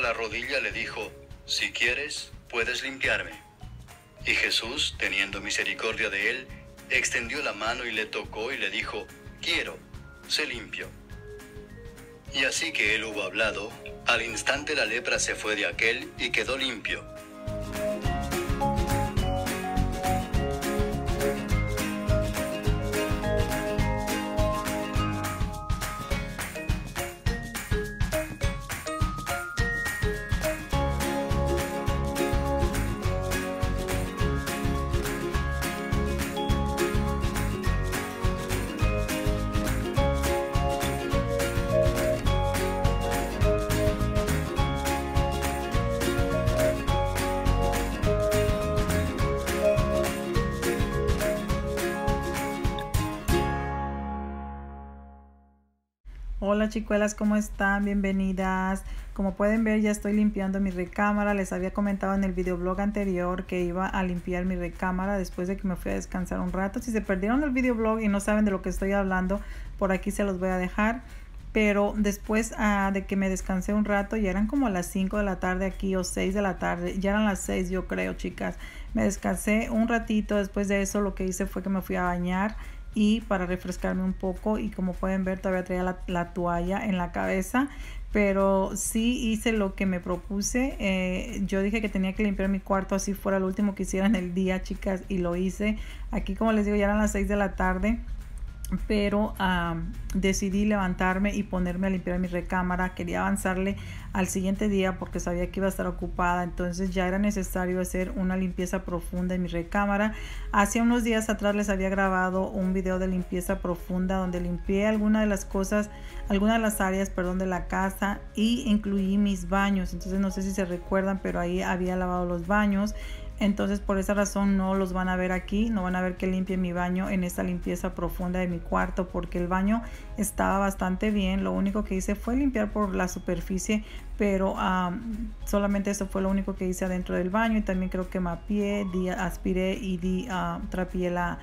la rodilla le dijo, Si quieres, puedes limpiarme. Y Jesús, teniendo misericordia de él, extendió la mano y le tocó y le dijo, Quiero, se limpio. Y así que él hubo hablado, al instante la lepra se fue de aquel y quedó limpio. Hola chicuelas, ¿cómo están? Bienvenidas. Como pueden ver ya estoy limpiando mi recámara. Les había comentado en el videoblog anterior que iba a limpiar mi recámara después de que me fui a descansar un rato. Si se perdieron el videoblog y no saben de lo que estoy hablando, por aquí se los voy a dejar. Pero después ah, de que me descansé un rato, ya eran como las 5 de la tarde aquí o 6 de la tarde, ya eran las 6 yo creo chicas. Me descansé un ratito, después de eso lo que hice fue que me fui a bañar y para refrescarme un poco y como pueden ver todavía traía la, toalla en la cabeza pero sí hice lo que me propuse. Eh, yo dije que tenía que limpiar mi cuarto, así fuera lo último que hiciera en el día, chicas, y lo hice. Aquí, como les digo, ya eran las 6 de la tarde pero ah, decidí levantarme y ponerme a limpiar mi recámara. Quería avanzarle al siguiente día porque sabía que iba a estar ocupada, entonces ya era necesario hacer una limpieza profunda en mi recámara. Hace unos días atrás les había grabado un video de limpieza profunda donde limpié algunas de las cosas, algunas de las áreas, perdón, de la casa y incluí mis baños. Entonces no sé si se recuerdan, pero ahí había lavado los baños entonces por esa razón no los van a ver aquí, no van a ver que limpie mi baño en esta limpieza profunda de mi cuarto porque el baño estaba bastante bien. Lo único que hice fue limpiar por la superficie, pero solamente eso fue lo único que hice adentro del baño y también creo que mapeé, di, aspiré y di, ah, trapié la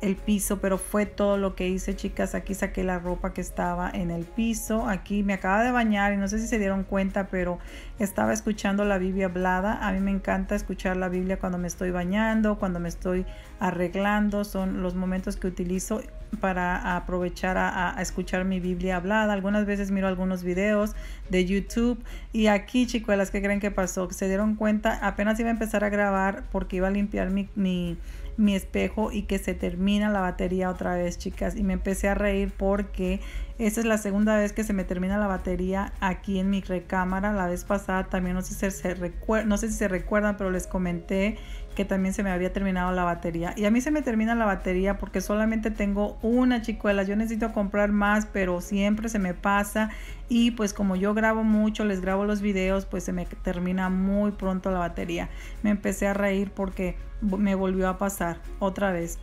el piso, pero fue todo lo que hice, chicas. Aquí saqué la ropa que estaba en el piso. Aquí me acaba de bañar y no sé si se dieron cuenta, pero estaba escuchando la Biblia hablada. A mí me encanta escuchar la Biblia cuando me estoy bañando, cuando me estoy arreglando. Son los momentos que utilizo para aprovechar a, escuchar mi Biblia hablada. Algunas veces miro algunos videos de YouTube. Y aquí, las que creen que pasó? Se dieron cuenta, apenas iba a empezar a grabar porque iba a limpiar mi, mi mi espejo y que se termina la batería otra vez, chicas. Y me empecé a reír porque esa es la segunda vez que se me termina la batería aquí en mi recámara. La vez pasada también, no sé si se, no sé si se recuerdan, pero les comenté que también se me había terminado la batería. Y a mí se me termina la batería porque solamente tengo una chicuela. Yo necesito comprar más, pero siempre se me pasa. Y pues como yo grabo mucho, les grabo los videos, pues se me termina muy pronto la batería. Me empecé a reír porque me volvió a pasar otra vez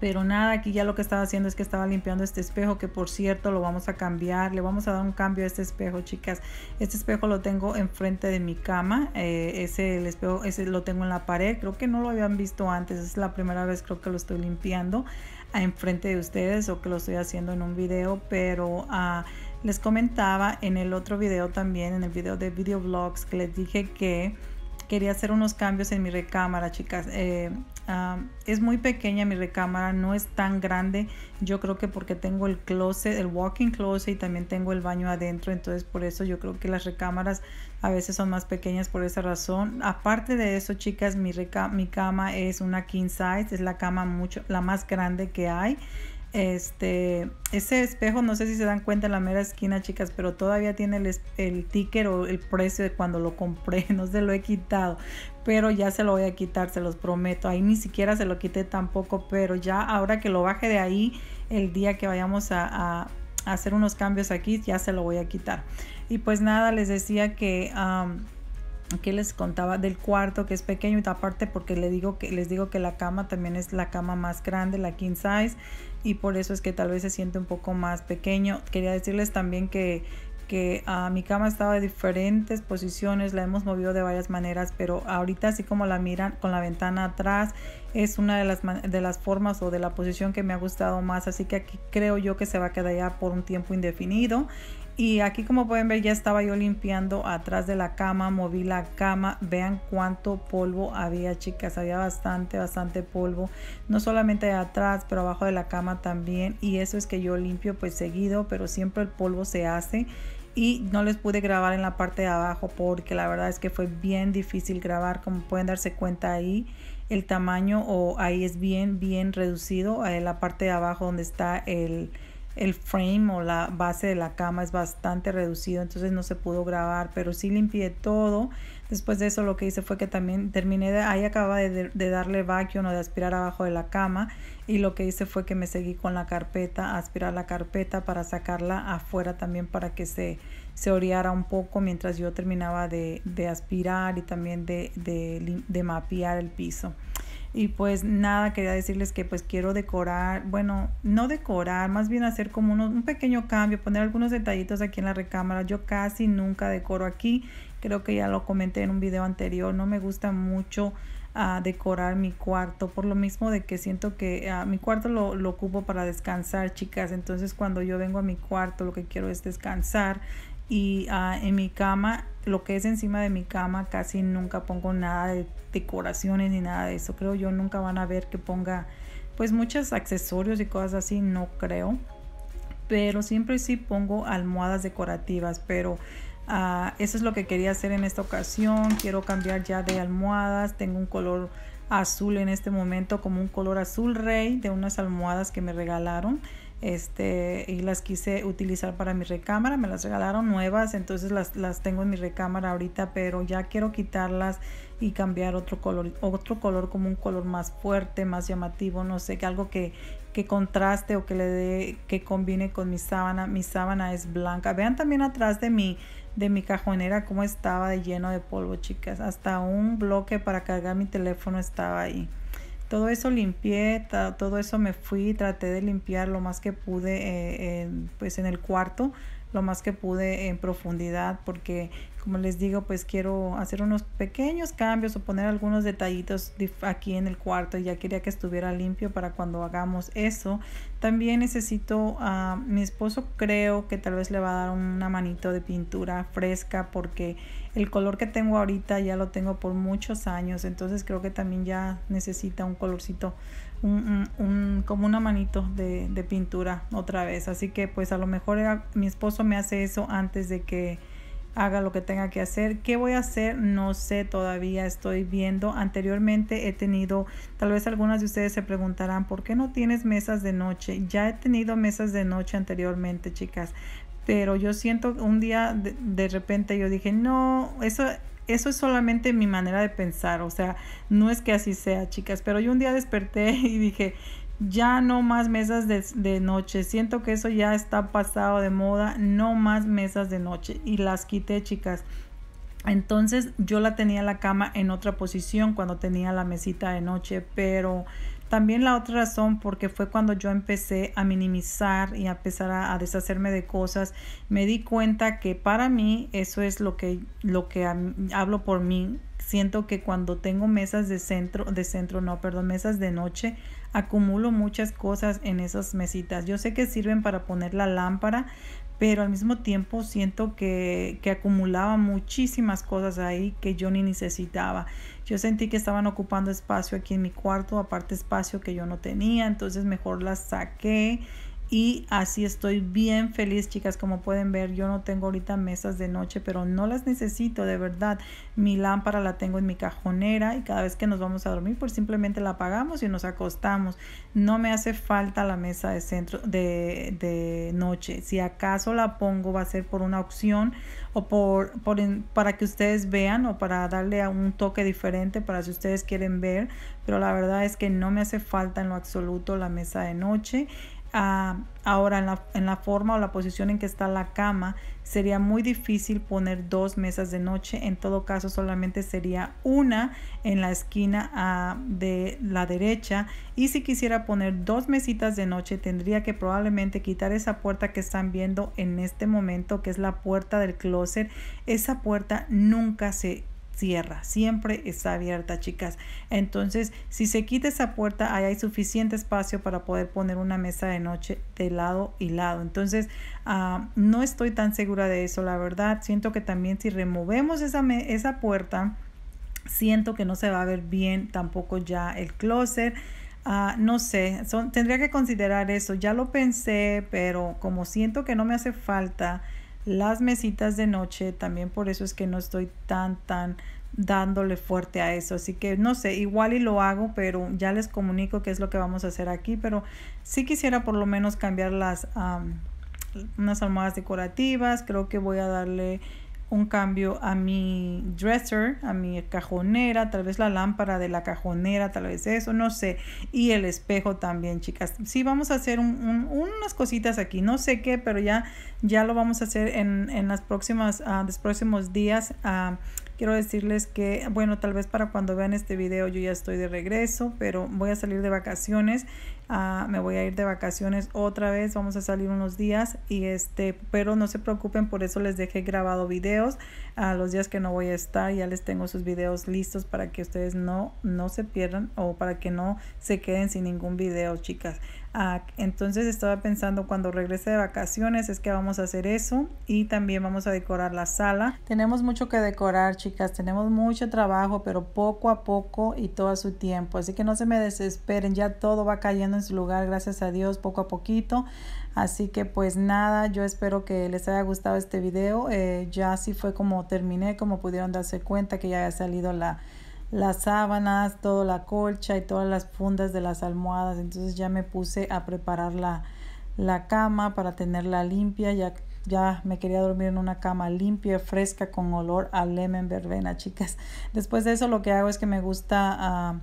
pero nada, aquí ya lo que estaba haciendo es que estaba limpiando este espejo, que por cierto lo vamos a cambiar, le vamos a dar un cambio a este espejo, chicas. Este espejo lo tengo enfrente de mi cama, eh, ese el espejo ese lo tengo en la pared, creo que no lo habían visto antes, es la primera vez creo que lo estoy limpiando ah, enfrente de ustedes o que lo estoy haciendo en un video, pero ah, les comentaba en el otro video también, en el video de videoblogs, que les dije que quería hacer unos cambios en mi recámara, chicas. Eh, ah, es muy pequeña mi recámara, no es tan grande. Yo creo que porque tengo el closet, el walking closet y también tengo el baño adentro, entonces por eso yo creo que las recámaras a veces son más pequeñas por esa razón. Aparte de eso, chicas, mi, mi cama es una king size, es la cama mucho, la más grande que hay. Este, ese espejo, no sé si se dan cuenta en la mera esquina, chicas, pero todavía tiene el, el ticker o el precio de cuando lo compré. No se lo he quitado, pero ya se lo voy a quitar, se los prometo. Ahí ni siquiera se lo quité tampoco, pero ya ahora que lo baje de ahí, el día que vayamos a, hacer unos cambios aquí, ya se lo voy a quitar. Y pues nada, les decía que. que les contaba del cuarto que es pequeño y aparte porque digo que les digo que la cama también es la cama más grande la king size y por eso es que tal vez se siente un poco más pequeño. Quería decirles también que, que ah, mi cama estaba de diferentes posiciones, la hemos movido de varias maneras, pero ahorita así como la miran con la ventana atrás, es una de las, de las formas o de la posición que me ha gustado más, así que aquí creo yo que se va a quedar ya por un tiempo indefinido y aquí como pueden ver ya estaba yo limpiando atrás de la cama, moví la cama, vean cuánto polvo había chicas, había bastante, bastante polvo, no solamente atrás, pero abajo de la cama también. Y eso es que yo limpio pues seguido, pero siempre el polvo se hace y no les pude grabar en la parte de abajo porque la verdad es que fue bien difícil grabar como pueden darse cuenta ahí el tamaño o ahí es bien bien reducido en eh, la parte de abajo donde está el el frame o la base de la cama es bastante reducido, entonces no se pudo grabar, pero sí limpié todo. Después de eso lo que hice fue que también terminé, de, ahí acababa de, darle vacuum o de aspirar abajo de la cama y lo que hice fue que me seguí con la carpeta, aspirar la carpeta para sacarla afuera también para que se, se un poco mientras yo terminaba de, aspirar y también de mapear el piso. Y pues nada, quería decirles que pues quiero decorar, bueno, no decorar, más bien hacer como un pequeño cambio, poner algunos detallitos aquí en la recámara. Yo casi nunca decoro aquí, creo que ya lo comenté en un video anterior, no me gusta mucho a ah, decorar mi cuarto por lo mismo de que siento que ah, mi cuarto lo, ocupo para descansar chicas entonces cuando yo vengo a mi cuarto lo que quiero es descansar y ah, en mi cama lo que es encima de mi cama casi nunca pongo nada de decoraciones ni nada de eso. Creo yo nunca van a ver que ponga pues muchos accesorios y cosas así, no creo. Pero siempre sí pongo almohadas decorativas, pero ah, eso es lo que quería hacer en esta ocasión. Quiero cambiar ya de almohadas, tengo un color azul en este momento como un color azul rey de unas almohadas que me regalaron este, y las quise utilizar para mi recámara, me las regalaron nuevas, entonces las, tengo en mi recámara ahorita, pero ya quiero quitarlas y cambiar otro color, otro color como un color más fuerte, más llamativo, no sé, que algo que, que contraste o que le dé, que combine con mi sábana, mi sábana es blanca, vean también atrás de mi, de mi cajonera cómo estaba lleno de polvo, chicas, hasta un bloque para cargar mi teléfono estaba ahí todo eso limpié, todo eso me fui, traté de limpiar lo más que pude eh, en, pues en el cuarto, lo más que pude en profundidad, porque como les digo, pues quiero hacer unos pequeños cambios o poner algunos detallitos aquí en el cuarto y ya quería que estuviera limpio para cuando hagamos eso. También necesito a ah, mi esposo creo que tal vez le va a dar una manito de pintura fresca porque el color que tengo ahorita ya lo tengo por muchos años, entonces creo que también ya necesita un colorcito, un, como una manito de, pintura otra vez. Así que pues a lo mejor eh, mi esposo me hace eso antes de que haga lo que tenga que hacer. ¿Qué voy a hacer? No sé todavía, estoy viendo. Anteriormente he tenido, tal vez algunas de ustedes se preguntarán, ¿por qué no tienes mesas de noche? Ya he tenido mesas de noche anteriormente, chicas, pero yo siento un día de, repente yo dije, no, eso, eso es solamente mi manera de pensar, o sea, no es que así sea, chicas, pero yo un día desperté y dije, ya no más mesas de, de noche, siento que eso ya está pasado de moda, no más mesas de noche y las quité, chicas. Entonces yo la tenía la cama en otra posición cuando tenía la mesita de noche, pero también la otra razón, porque fue cuando yo empecé a minimizar y a empezar a, deshacerme de cosas, me di cuenta que para mí eso es lo que, lo que hablo por mí. Siento que cuando tengo mesas de centro, de centro, no, perdón, mesas de noche, acumulo muchas cosas en esas mesitas. Yo sé que sirven para poner la lámpara, pero al mismo tiempo siento que, acumulaba muchísimas cosas ahí que yo ni necesitaba. Yo sentí que estaban ocupando espacio aquí en mi cuarto, aparte espacio que yo no tenía, entonces mejor las saqué y así estoy bien feliz, chicas. Como pueden ver, yo no tengo ahorita mesas de noche, pero no las necesito de verdad. Mi lámpara la tengo en mi cajonera y cada vez que nos vamos a dormir, pues simplemente la apagamos y nos acostamos. No me hace falta la mesa de centro de, de noche. Si acaso la pongo, va a ser por una opción o por, por para que ustedes vean o para darle a un toque diferente para si ustedes quieren ver. Pero la verdad es que no me hace falta en lo absoluto la mesa de noche. Ah, ahora, en la, forma o la posición en que está la cama, sería muy difícil poner dos mesas de noche. En todo caso, solamente sería una en la esquina ah, de la derecha. Y si quisiera poner dos mesitas de noche, tendría que probablemente quitar esa puerta que están viendo en este momento, que es la puerta del closet. Esa puerta nunca se cierra, siempre está abierta, chicas. Entonces, si se quita esa puerta, ahí hay suficiente espacio para poder poner una mesa de noche de lado y lado. Entonces, ah, no estoy tan segura de eso, la verdad. Siento que también si removemos esa, esa puerta, siento que no se va a ver bien tampoco ya el closet. Ah, no sé, son, tendría que considerar eso. Ya lo pensé, pero como siento que no me hace falta, las mesitas de noche, también por eso es que no estoy tan, tan dándole fuerte a eso. Así que no sé, igual y lo hago, pero ya les comunico qué es lo que vamos a hacer aquí. Pero si quisiera por lo menos cambiar las unas almohadas decorativas. Creo que voy a darle un cambio a mi dresser, a mi cajonera, tal vez la lámpara de la cajonera, tal vez eso, no sé. Y el espejo también, chicas. Sí, vamos a hacer unas cositas aquí, no sé qué, pero ya, ya lo vamos a hacer en, las próximas, ah, los próximos días. Ah, Quiero decirles que, bueno, tal vez para cuando vean este video yo ya estoy de regreso, pero voy a salir de vacaciones. Ah, me voy a ir de vacaciones otra vez, vamos a salir unos días y este, pero no se preocupen, por eso les dejé grabado videos. A los días que no voy a estar ya les tengo sus videos listos para que ustedes no, no se pierdan o para que no se queden sin ningún video, chicas. Ah, entonces estaba pensando cuando regrese de vacaciones es que vamos a hacer eso y también vamos a decorar la sala. Tenemos mucho que decorar, chicas, tenemos mucho trabajo, pero poco a poco y todo a su tiempo. Así que no se me desesperen, ya todo va cayendo en su lugar, gracias a Dios, poco a poquito. Así que pues nada, yo espero que les haya gustado este video. Eh, ya así fue como terminé, como pudieron darse cuenta que ya ha salido la las sábanas, toda la colcha y todas las fundas de las almohadas. Entonces ya me puse a preparar la, cama para tenerla limpia. Ya, ya me quería dormir en una cama limpia, fresca, con olor a lemon verbena, chicas. Después de eso lo que hago es que me gusta... Ah,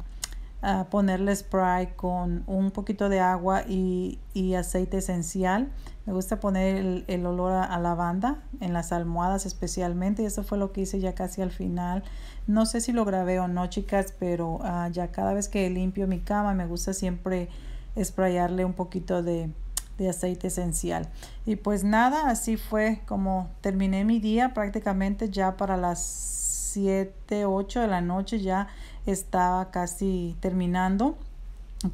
a ponerle spray con un poquito de agua y, aceite esencial. Me gusta poner el, olor a, lavanda en las almohadas especialmente y eso fue lo que hice ya casi al final. No sé si lo grabé o no chicas, pero ah, ya cada vez que limpio mi cama me gusta siempre sprayarle un poquito de, de aceite esencial. Y pues nada, así fue como terminé mi día prácticamente ya para las 7, 8 de la noche ya estaba casi terminando.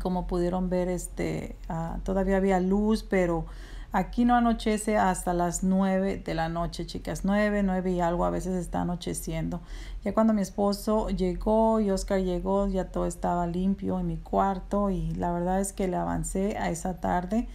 Como pudieron ver, este, ah, todavía había luz, pero aquí no anochece hasta las 9 de la noche, chicas. 9, 9 y algo a veces está anocheciendo. Ya cuando mi esposo llegó y Oscar llegó, ya todo estaba limpio en mi cuarto y la verdad es que le avancé a esa tarde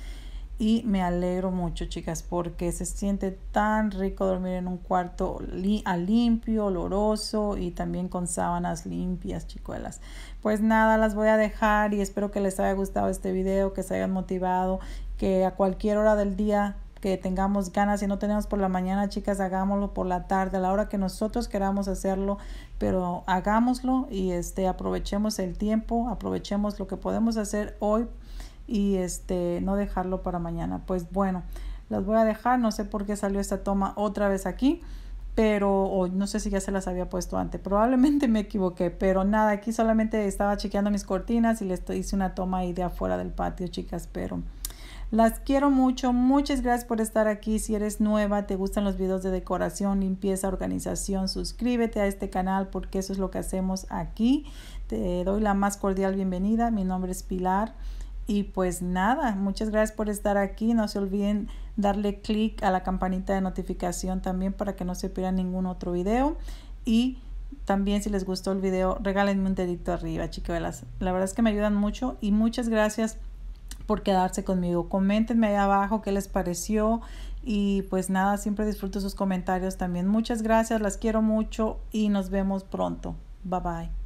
y me alegro mucho, chicas, porque se siente tan rico dormir en un cuarto ah, limpio, oloroso y también con sábanas limpias, chicuelas. Pues nada, las voy a dejar y espero que les haya gustado este video, que se hayan motivado, que a cualquier hora del día que tengamos ganas, y no tenemos por la mañana, chicas, hagámoslo por la tarde, a la hora que nosotros queramos hacerlo, pero hagámoslo y este aprovechemos el tiempo, aprovechemos lo que podemos hacer hoy y este no dejarlo para mañana. Pues bueno, las voy a dejar, no sé por qué salió esta toma otra vez aquí, pero no sé si ya se las había puesto antes, probablemente me equivoqué, pero nada, aquí solamente estaba chequeando mis cortinas y les hice una toma ahí de afuera del patio, chicas, pero... Las quiero mucho. Muchas gracias por estar aquí. Si eres nueva, te gustan los videos de decoración, limpieza, organización, suscríbete a este canal porque eso es lo que hacemos aquí. Te doy la más cordial bienvenida. Mi nombre es Pilar. Y pues nada, muchas gracias por estar aquí. No se olviden darle clic a la campanita de notificación también para que no se pierda ningún otro video. Y también si les gustó el video, regálenme un dedito arriba, las La verdad es que me ayudan mucho y muchas gracias por quedarse conmigo. Coméntenme ahí abajo qué les pareció y pues nada, siempre disfruto sus comentarios también. Muchas gracias, las quiero mucho y nos vemos pronto. Bye bye.